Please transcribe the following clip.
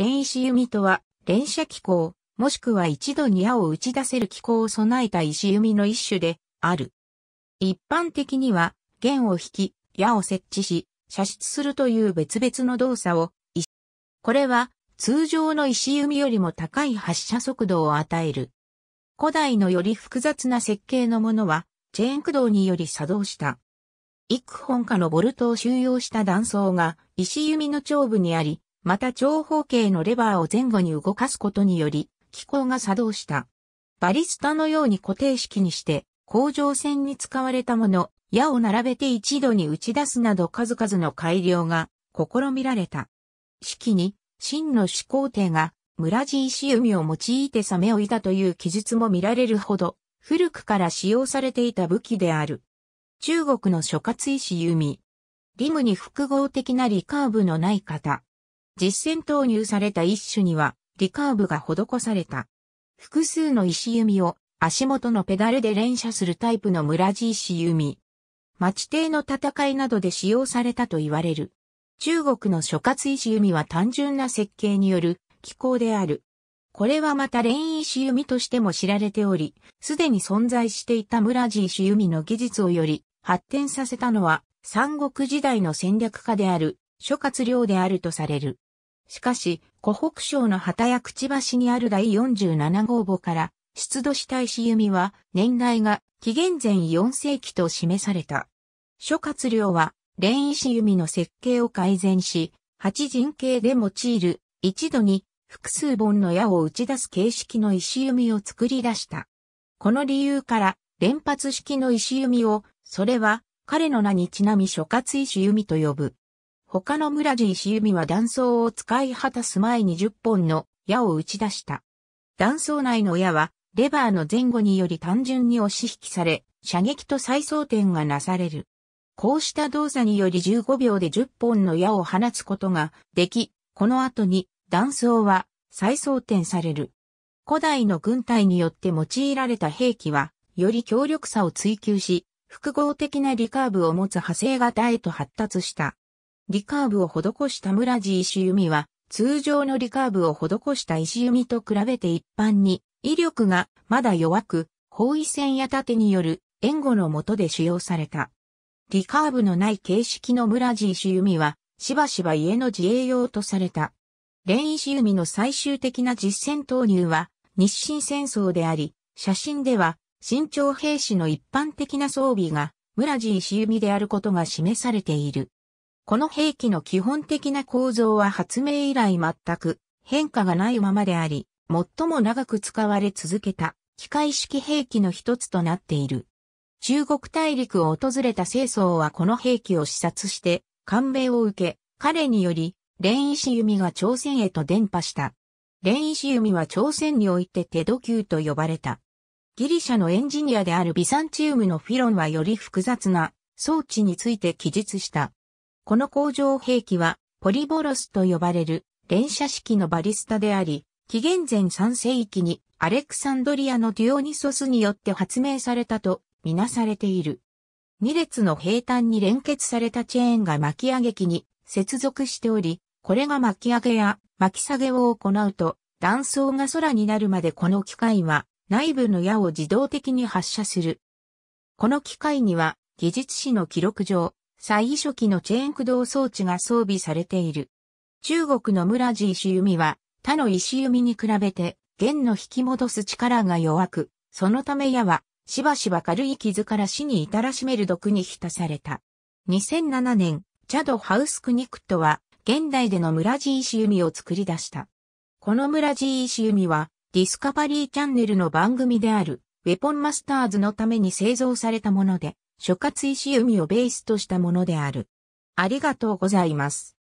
連石弓とは、連射機構、もしくは一度に矢を打ち出せる機構を備えた石弓の一種で、ある。一般的には、弦を引き、矢を設置し、射出するという別々の動作を、これは、通常の石弓よりも高い発射速度を与える。古代のより複雑な設計のものは、チェーン駆動により作動した。幾本かのボルトを収容した断層が石弓の頂部にあり、また長方形のレバーを前後に動かすことにより、機構が作動した。バリスタのように固定式にして、甲状腺に使われたもの、矢を並べて一度に打ち出すなど数々の改良が試みられた。式に、真の始皇帝が村地石弓を用いてサメをいたという記述も見られるほど、古くから使用されていた武器である。中国の諸葛石弓。リムに複合的なリカーブのない型。実戦投入された一種には、リカーブが施された。複数の石弓を足元のペダルで連射するタイプの村地石弓。町邸の戦いなどで使用されたと言われる。中国の諸葛石弓は単純な設計による機構である。これはまた連位石弓としても知られており、すでに存在していた村地石弓の技術をより発展させたのは三国時代の戦略家である諸葛亮であるとされる。しかし、湖北省の旗やくちばしにある第47号墓から、出土した石弓は、年代が紀元前4世紀と示された。諸葛亮は、連石弓の設計を改善し、八人形で用いる、一度に複数本の矢を打ち出す形式の石弓を作り出した。この理由から、連発式の石弓を、それは彼の名にちなみ諸葛石弓と呼ぶ。他の村人石指は断層を使い果たす前に10本の矢を打ち出した。断層内の矢は、レバーの前後により単純に押し引きされ、射撃と再装填がなされる。こうした動作により15秒で10本の矢を放つことができ、この後に断層は再装填される。古代の軍隊によって用いられた兵器は、より強力さを追求し、複合的なリカーブを持つ派生型へと発達した。リカーブを施した村地石弓は、通常のリカーブを施した石弓と比べて一般に、威力がまだ弱く、包囲戦や盾による援護の下で使用された。リカーブのない形式の村地石弓は、しばしば家の自衛用とされた。連石弓の最終的な実戦投入は、日清戦争であり、写真では、新朝兵士の一般的な装備が、村地石弓であることが示されている。この兵器の基本的な構造は発明以来全く変化がないままであり、最も長く使われ続けた機械式兵器の一つとなっている。中国大陸を訪れた清掃はこの兵器を視察して官兵を受け、彼により、連志弓が朝鮮へと伝播した。連志弓は朝鮮においてテド級と呼ばれた。ギリシャのエンジニアであるビサンチウムのフィロンはより複雑な装置について記述した。この工場兵器はポリボロスと呼ばれる連射式のバリスタであり、紀元前3世紀にアレクサンドリアのデュオニソスによって発明されたとみなされている。2列の平坦に連結されたチェーンが巻き上げ機に接続しており、これが巻き上げや巻き下げを行うと、断層が空になるまでこの機械は内部の矢を自動的に発射する。この機械には技術士の記録上、最初期のチェーン駆動装置が装備されている。中国の村地石弓は他の石弓に比べて弦の引き戻す力が弱く、そのため矢はしばしば軽い傷から死に至らしめる毒に浸された。2007年、チャド・ハウスクニクットは現代での村地石弓を作り出した。この村地石弓はディスカバリーチャンネルの番組であるウェポンマスターズのために製造されたもので、諸葛石弓をベースとしたものである。ありがとうございます。